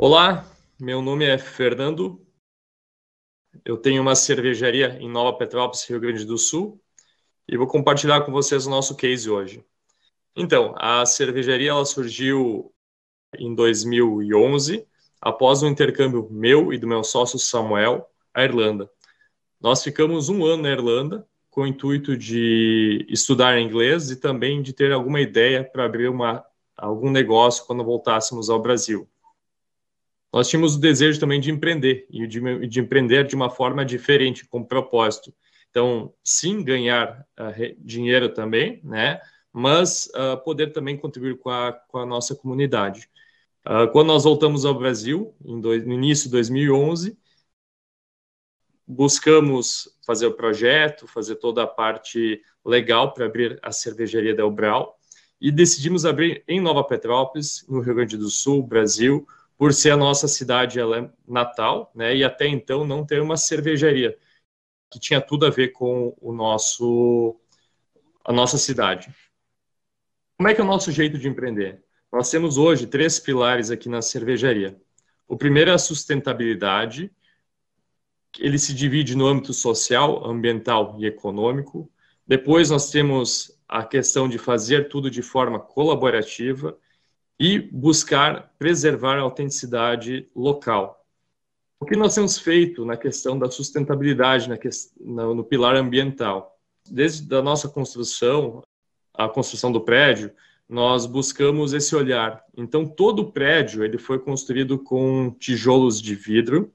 Olá, meu nome é Fernando. Eu tenho uma cervejaria em Nova Petrópolis, Rio Grande do Sul, e vou compartilhar com vocês o nosso case hoje. Então, a cervejaria ela surgiu em 2011, após um intercâmbio meu e do meu sócio Samuel à Irlanda. Nós ficamos um ano na Irlanda com o intuito de estudar inglês e também de ter alguma ideia para abrir uma, algum negócio quando voltássemos ao Brasil nós tínhamos o desejo também de empreender e de, de empreender de uma forma diferente, com propósito. Então, sim, ganhar uh, dinheiro também, né? Mas uh, poder também contribuir com a, com a nossa comunidade. Uh, quando nós voltamos ao Brasil, dois, no início de 2011, buscamos fazer o projeto, fazer toda a parte legal para abrir a cervejaria Del Brau e decidimos abrir em Nova Petrópolis, no Rio Grande do Sul, Brasil, por ser a nossa cidade ela é natal, né, e até então não ter uma cervejaria que tinha tudo a ver com o nosso a nossa cidade. Como é que é o nosso jeito de empreender? Nós temos hoje três pilares aqui na cervejaria. O primeiro é a sustentabilidade, ele se divide no âmbito social, ambiental e econômico. Depois nós temos a questão de fazer tudo de forma colaborativa e buscar preservar a autenticidade local. O que nós temos feito na questão da sustentabilidade, na no, no pilar ambiental? Desde a nossa construção, a construção do prédio, nós buscamos esse olhar. Então, todo o prédio ele foi construído com tijolos de vidro,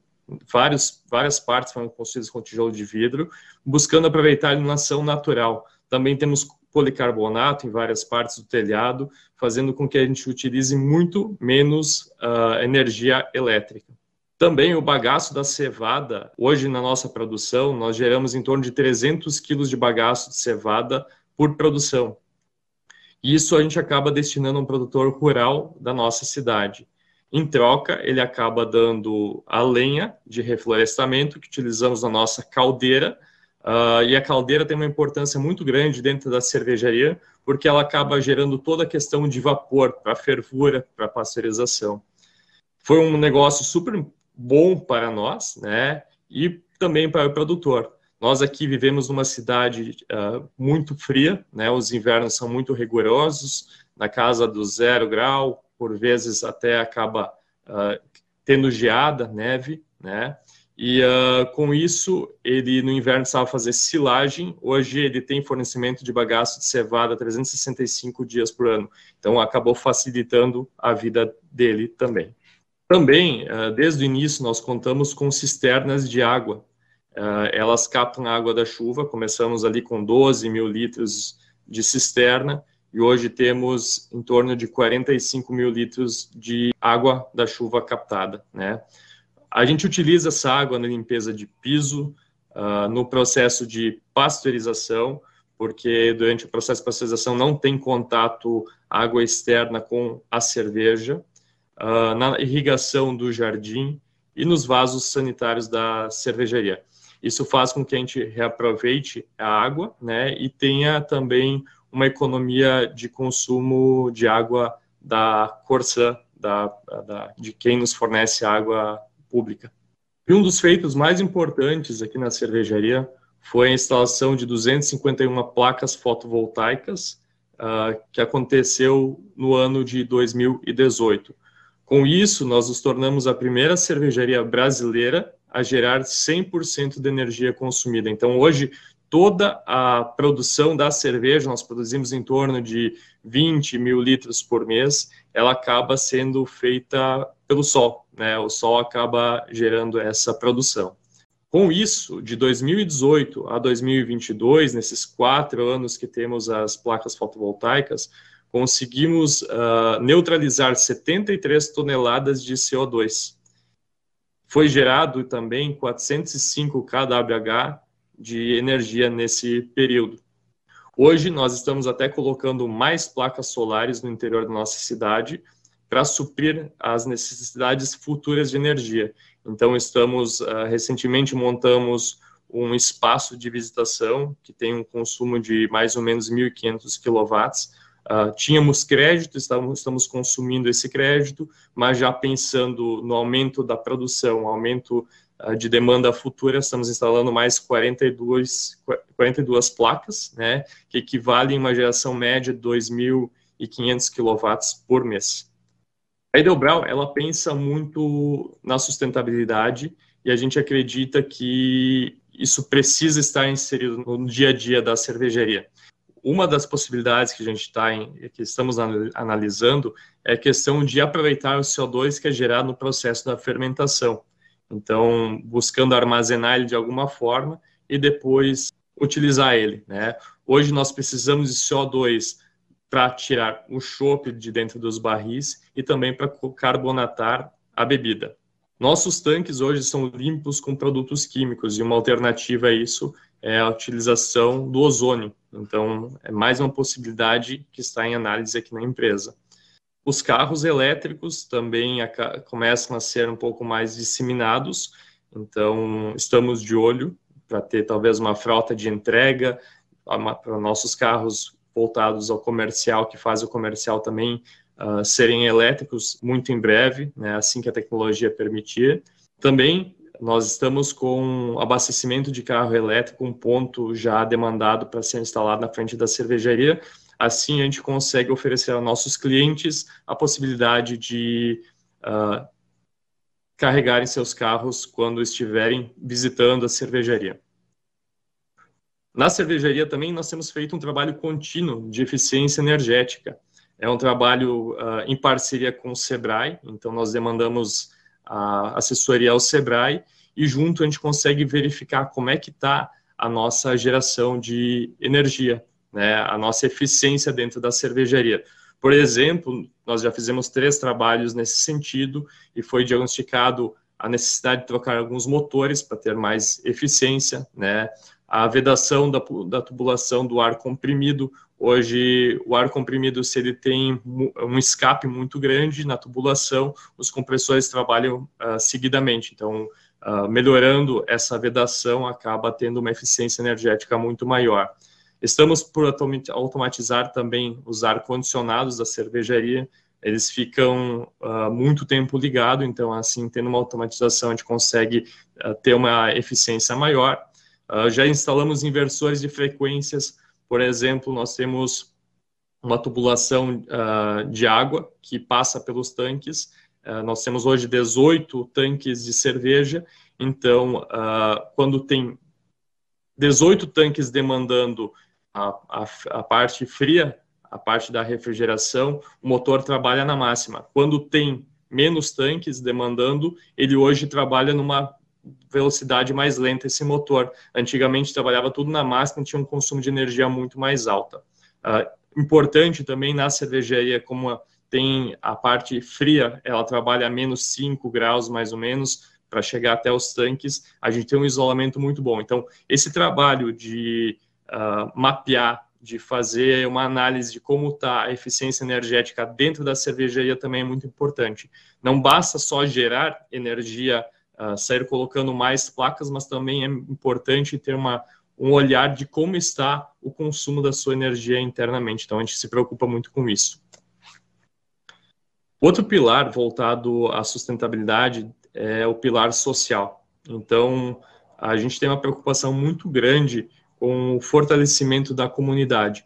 vários, várias partes foram construídas com tijolo de vidro, buscando aproveitar a iluminação natural. Também temos policarbonato em várias partes do telhado, fazendo com que a gente utilize muito menos uh, energia elétrica. Também o bagaço da cevada, hoje na nossa produção, nós geramos em torno de 300 quilos de bagaço de cevada por produção. E isso a gente acaba destinando a um produtor rural da nossa cidade. Em troca, ele acaba dando a lenha de reflorestamento que utilizamos na nossa caldeira, Uh, e a caldeira tem uma importância muito grande dentro da cervejaria, porque ela acaba gerando toda a questão de vapor para fervura, para pasteurização. Foi um negócio super bom para nós, né? E também para o produtor. Nós aqui vivemos numa cidade uh, muito fria, né? Os invernos são muito rigorosos, na casa do zero grau, por vezes até acaba uh, tendo geada, neve, né? E uh, com isso, ele no inverno a fazer silagem. Hoje ele tem fornecimento de bagaço de cevada 365 dias por ano. Então acabou facilitando a vida dele também. Também, uh, desde o início, nós contamos com cisternas de água. Uh, elas captam a água da chuva. Começamos ali com 12 mil litros de cisterna e hoje temos em torno de 45 mil litros de água da chuva captada, né? A gente utiliza essa água na limpeza de piso, uh, no processo de pasteurização, porque durante o processo de pasteurização não tem contato água externa com a cerveja, uh, na irrigação do jardim e nos vasos sanitários da cervejaria. Isso faz com que a gente reaproveite a água né, e tenha também uma economia de consumo de água da Corsã, da, da, de quem nos fornece água pública. E um dos feitos mais importantes aqui na cervejaria foi a instalação de 251 placas fotovoltaicas, uh, que aconteceu no ano de 2018. Com isso, nós nos tornamos a primeira cervejaria brasileira a gerar 100% de energia consumida. Então, hoje, toda a produção da cerveja, nós produzimos em torno de 20 mil litros por mês, ela acaba sendo feita pelo sol, né? O sol acaba gerando essa produção. Com isso, de 2018 a 2022, nesses quatro anos que temos as placas fotovoltaicas, conseguimos uh, neutralizar 73 toneladas de CO2. Foi gerado também 405 kWh de energia nesse período. Hoje nós estamos até colocando mais placas solares no interior da nossa cidade para suprir as necessidades futuras de energia. Então estamos uh, recentemente montamos um espaço de visitação que tem um consumo de mais ou menos 1.500 quilowatts. Uh, tínhamos crédito, estamos, estamos consumindo esse crédito, mas já pensando no aumento da produção, aumento ah, de demanda futura, estamos instalando mais 42, 42 placas, né, que equivalem a uma geração média de 2.500 kW por mês. A Edelbrau, ela pensa muito na sustentabilidade e a gente acredita que isso precisa estar inserido no dia a dia da cervejaria. Uma das possibilidades que a gente está que estamos analisando é a questão de aproveitar o CO2 que é gerado no processo da fermentação. Então, buscando armazenar ele de alguma forma e depois utilizar ele, né? Hoje nós precisamos de CO2 para tirar o chope de dentro dos barris e também para carbonatar a bebida. Nossos tanques hoje são limpos com produtos químicos e uma alternativa a isso é a utilização do ozônio. Então, é mais uma possibilidade que está em análise aqui na empresa. Os carros elétricos também a, começam a ser um pouco mais disseminados, então estamos de olho para ter talvez uma frota de entrega para nossos carros voltados ao comercial, que faz o comercial também uh, serem elétricos muito em breve, né, assim que a tecnologia permitir. Também nós estamos com abastecimento de carro elétrico, um ponto já demandado para ser instalado na frente da cervejaria, Assim, a gente consegue oferecer a nossos clientes a possibilidade de uh, carregarem seus carros quando estiverem visitando a cervejaria. Na cervejaria também nós temos feito um trabalho contínuo de eficiência energética. É um trabalho uh, em parceria com o Sebrae, então nós demandamos a assessoria ao Sebrae e junto a gente consegue verificar como é que está a nossa geração de energia né, a nossa eficiência dentro da cervejaria. Por exemplo, nós já fizemos três trabalhos nesse sentido e foi diagnosticado a necessidade de trocar alguns motores para ter mais eficiência, né? A vedação da, da tubulação do ar comprimido. Hoje, o ar comprimido, se ele tem um escape muito grande na tubulação, os compressores trabalham uh, seguidamente. Então, uh, melhorando essa vedação, acaba tendo uma eficiência energética muito maior. Estamos por automatizar também os ar-condicionados da cervejaria, eles ficam uh, muito tempo ligados, então, assim, tendo uma automatização, a gente consegue uh, ter uma eficiência maior. Uh, já instalamos inversores de frequências, por exemplo, nós temos uma tubulação de água que passa pelos tanques. nós temos hoje 18 tanques de cerveja, então, quando tem 18 tanques demandando a, a, a parte fria, a parte da refrigeração, o motor trabalha na máxima. Quando tem menos tanques demandando, ele hoje trabalha numa velocidade mais lenta esse motor. Antigamente trabalhava tudo na máxima, tinha um consumo de energia muito mais alta. Uh, importante também na cervejaria, como tem a parte fria, ela trabalha a menos 5 graus mais ou menos para chegar até os tanques, a gente tem um isolamento muito bom. Então, esse trabalho de ah, mapear, de fazer uma análise de como está a eficiência energética dentro da cervejaria também é muito importante. Não basta só gerar energia, uh, sair colocando mais placas, mas também é importante ter uma, um olhar de como está o consumo da sua energia internamente. Então, a gente se preocupa muito com isso. Outro pilar voltado à sustentabilidade é o pilar social. Então, a gente tem uma preocupação muito grande com o fortalecimento da comunidade.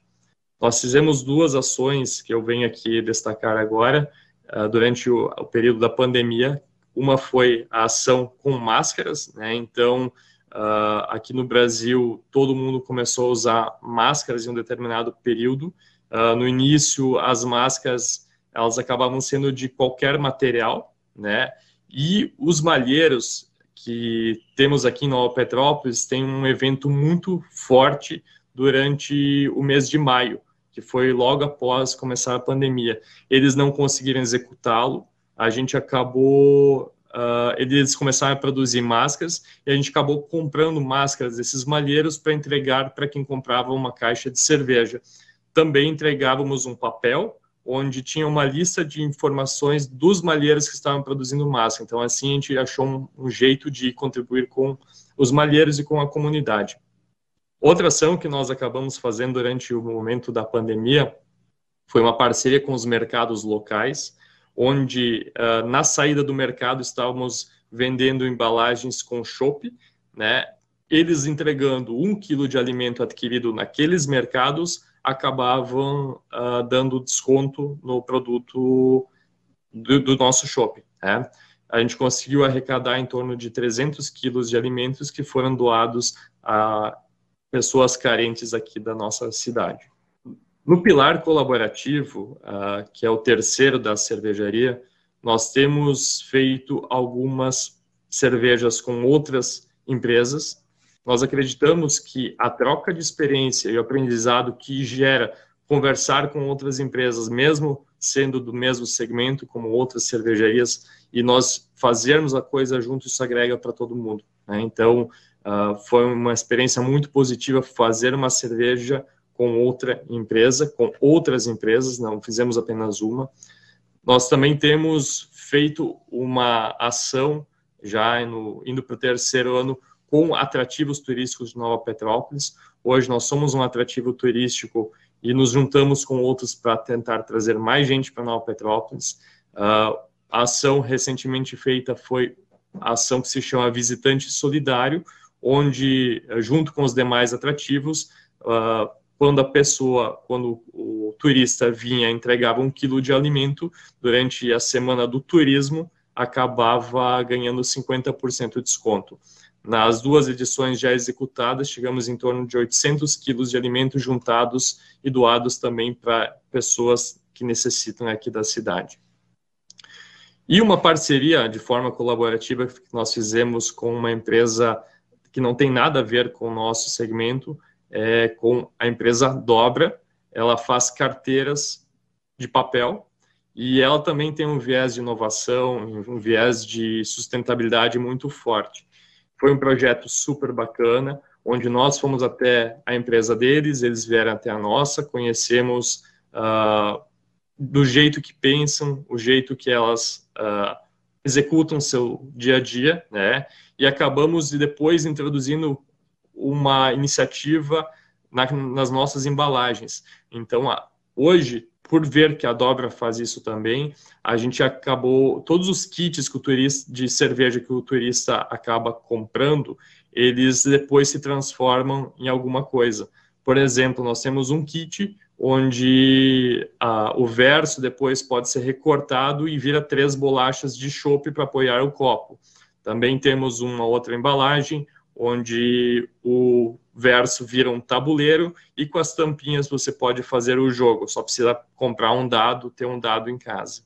Nós fizemos duas ações que eu venho aqui destacar agora, ah, durante o, período da pandemia. Uma foi a ação com máscaras, né? então ah, aqui no Brasil, todo mundo começou a usar máscaras em um determinado período. Ah, no início, as máscaras elas acabavam sendo de qualquer material, né? E os malheiros que temos aqui em Nova Petrópolis tem um evento muito forte durante o mês de maio, que foi logo após começar a pandemia. Eles não conseguiram executá-lo, a gente acabou. Uh, eles começaram a produzir máscaras e a gente acabou comprando máscaras desses malheiros para entregar para quem comprava uma caixa de cerveja. Também entregávamos um papel onde tinha uma lista de informações dos malheiros que estavam produzindo massa. Então, assim, a gente achou um, um jeito de contribuir com os malheiros e com a comunidade. Outra ação que nós acabamos fazendo durante o momento da pandemia foi uma parceria com os mercados locais, onde uh, na saída do mercado estávamos vendendo embalagens com chopp, né? Eles entregando um quilo de alimento adquirido naqueles mercados acabavam uh, dando desconto no produto do, do nosso shopping. Né? A gente conseguiu arrecadar em torno de 300 quilos de alimentos que foram doados a pessoas carentes aqui da nossa cidade. No pilar colaborativo, uh, que é o terceiro da cervejaria, nós temos feito algumas cervejas com outras empresas nós acreditamos que a troca de experiência e o aprendizado que gera conversar com outras empresas, mesmo sendo do mesmo segmento, como outras cervejarias, e nós fazermos a coisa junto, isso agrega para todo mundo. Né? Então, uh, foi uma experiência muito positiva fazer uma cerveja com outra empresa, com outras empresas, não fizemos apenas uma. Nós também temos feito uma ação, já no, indo para o terceiro ano, com atrativos turísticos de Nova Petrópolis. Hoje nós somos um atrativo turístico e nos juntamos com outros para tentar trazer mais gente para Nova Petrópolis. Uh, a ação recentemente feita foi a ação que se chama Visitante Solidário, onde, eh, junto com os demais atrativos, uh, quando a pessoa, quando o turista vinha, entregava um quilo de alimento, durante a semana do turismo, acabava ganhando 50% de desconto. Nas duas edições já executadas, chegamos em torno de 800 quilos de alimentos juntados e doados também para pessoas que necessitam aqui da cidade. E uma parceria de forma colaborativa que nós fizemos com uma empresa que não tem nada a ver com o nosso segmento, é com a empresa Dobra. Ela faz carteiras de papel e ela também tem um viés de inovação, um viés de sustentabilidade muito forte. Foi um projeto super bacana, onde nós fomos até a empresa deles, eles vieram até a nossa, conhecemos uh, do jeito que pensam, o jeito que elas uh, executam seu dia a dia, né? E acabamos depois introduzindo uma iniciativa na, nas nossas embalagens. Então, hoje por ver que a Dobra faz isso também, a gente acabou todos os kits que o turista de cerveja que o turista acaba comprando, eles depois se transformam em alguma coisa. Por exemplo, nós temos um kit onde ah, o verso depois pode ser recortado e vira três bolachas de chopp para apoiar o copo. Também temos uma outra embalagem onde o verso vira um tabuleiro e com as tampinhas você pode fazer o jogo. Só precisa comprar um dado, ter um dado em casa.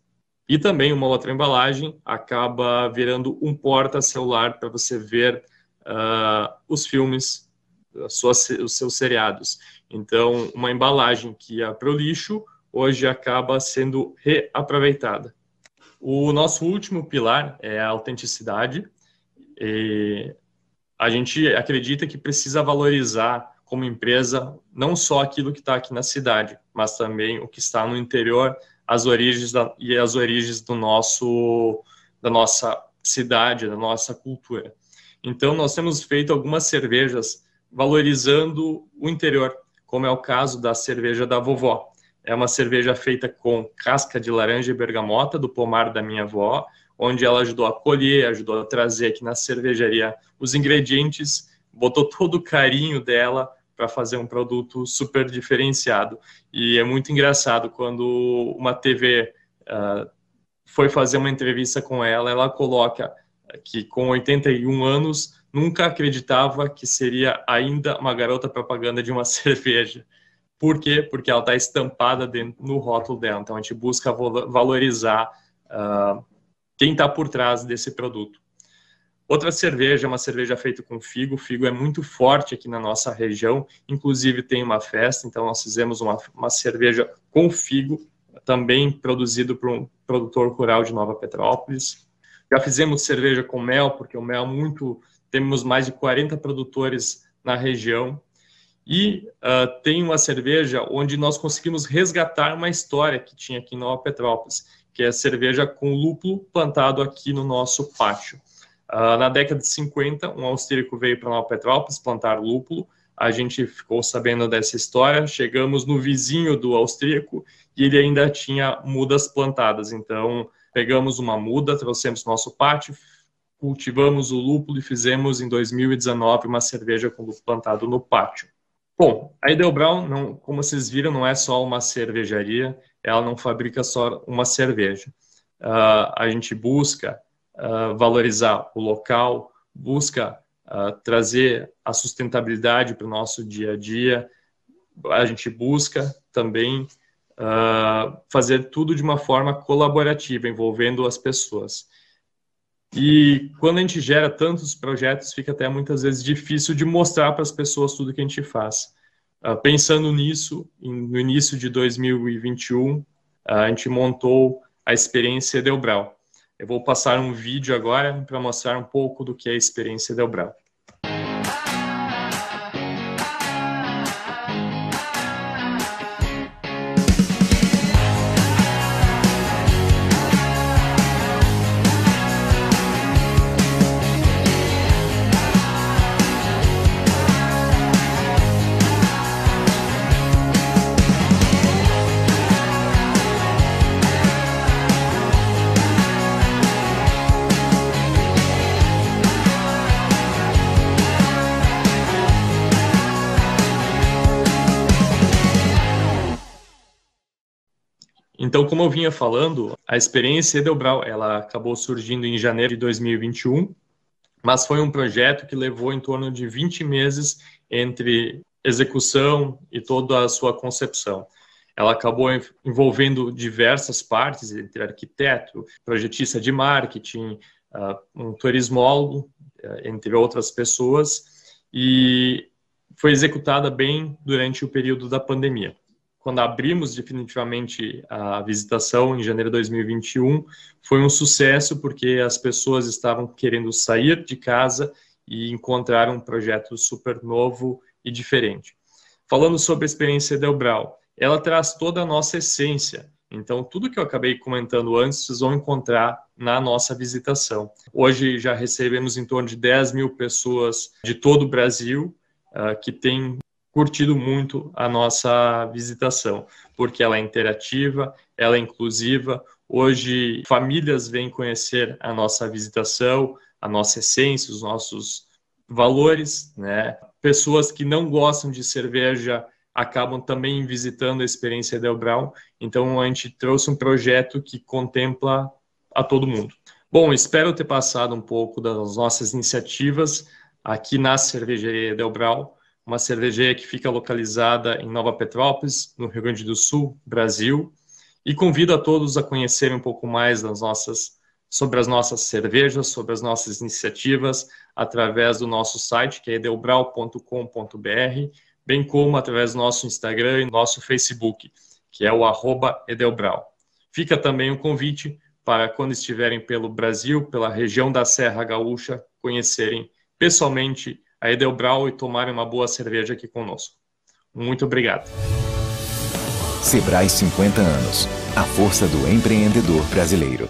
E também uma outra embalagem acaba virando um porta-celular para você ver uh, os filmes, suas, os seus seriados. Então, uma embalagem que ia é para o lixo, hoje acaba sendo reaproveitada. O nosso último pilar é a autenticidade. E a gente acredita que precisa valorizar como empresa não só aquilo que está aqui na cidade, mas também o que está no interior, as origens da, e as origens do nosso da nossa cidade, da nossa cultura. Então nós temos feito algumas cervejas valorizando o interior, como é o caso da cerveja da vovó. É uma cerveja feita com casca de laranja e bergamota do pomar da minha avó, onde ela ajudou a colher, ajudou a trazer aqui na cervejaria os ingredientes, botou todo o carinho dela para fazer um produto super diferenciado. E é muito engraçado quando uma TV uh, ah, foi fazer uma entrevista com ela, ela coloca que com 81 anos nunca acreditava que seria ainda uma garota propaganda de uma cerveja. Por quê? Porque ela está estampada dentro, no rótulo dela. Então a gente busca valorizar uh, quem está por trás desse produto. Outra cerveja uma cerveja feita com figo. O figo é muito forte aqui na nossa região. Inclusive tem uma festa, então nós fizemos uma, uma cerveja com figo, também produzido por um produtor rural de Nova Petrópolis. Já fizemos cerveja com mel, porque o mel é muito temos mais de 40 produtores na região. E uh, tem uma cerveja onde nós conseguimos resgatar uma história que tinha aqui em Nova Petrópolis que é cerveja com lúpulo plantado aqui no nosso pátio. Uh, na década de 50, um austríaco veio para Nova Petrópolis plantar lúpulo. A gente ficou sabendo dessa história. Chegamos no vizinho do austríaco e ele ainda tinha mudas plantadas. Então, pegamos uma muda, trouxemos nosso pátio, cultivamos o lúpulo e fizemos em 2019 uma cerveja com lúpulo plantado no pátio. Bom, a Edelbrau, não, como vocês viram, não é só uma cervejaria, ela não fabrica só uma cerveja. Uh, a gente busca uh, valorizar o local, busca uh, trazer a sustentabilidade para o nosso dia a dia, a gente busca também fazer tudo de uma forma colaborativa, envolvendo as pessoas. E quando a gente gera tantos projetos, fica até muitas vezes difícil de mostrar para as pessoas tudo que a gente faz. Uh, pensando nisso, em, no início de 2021, uh, ah, a gente montou a experiência Delbrau. Eu vou passar um vídeo agora para mostrar um pouco do que é a experiência Delbrau. Então, como eu vinha falando, a experiência Edelbrau, ela acabou surgindo em janeiro de 2021, mas foi um projeto que levou em torno de 20 meses entre execução e toda a sua concepção. Ela acabou envolvendo diversas partes, entre arquiteto, projetista de marketing, ah, um turismólogo, eh, entre outras pessoas, e foi executada bem durante o período da pandemia quando abrimos definitivamente a visitação em janeiro de 2021, foi um sucesso porque as pessoas estavam querendo sair de casa e encontrar um projeto super novo e diferente. Falando sobre a experiência Delbrau, ela traz toda a nossa essência. Então, tudo que eu acabei comentando antes, vocês vão encontrar na nossa visitação. Hoje já recebemos em torno de 10 mil pessoas de todo o Brasil uh, que têm curtido muito a nossa visitação, porque ela é interativa, ela é inclusiva. Hoje, famílias vêm conhecer a nossa visitação, a nossa essência, os nossos valores, né? Pessoas que não gostam de cerveja acabam também visitando a experiência Del Brown. Então, a gente trouxe um projeto que contempla a todo mundo. Bom, espero ter passado um pouco das nossas iniciativas aqui na Cervejaria Del uma cervejaria que fica localizada em Nova Petrópolis, no Rio Grande do Sul, Brasil, e convido a todos a conhecerem um pouco mais das nossas sobre as nossas cervejas, sobre as nossas iniciativas, através do nosso site, que é edelbrau.com.br, bem como através do nosso Instagram e nosso Facebook, que é o arroba edelbrau. Fica também o um convite para, quando estiverem pelo Brasil, pela região da Serra Gaúcha, conhecerem pessoalmente a Edelbrau e tomarem uma boa cerveja aqui conosco. Muito obrigado. Sebrae 50 anos. A força do empreendedor brasileiro.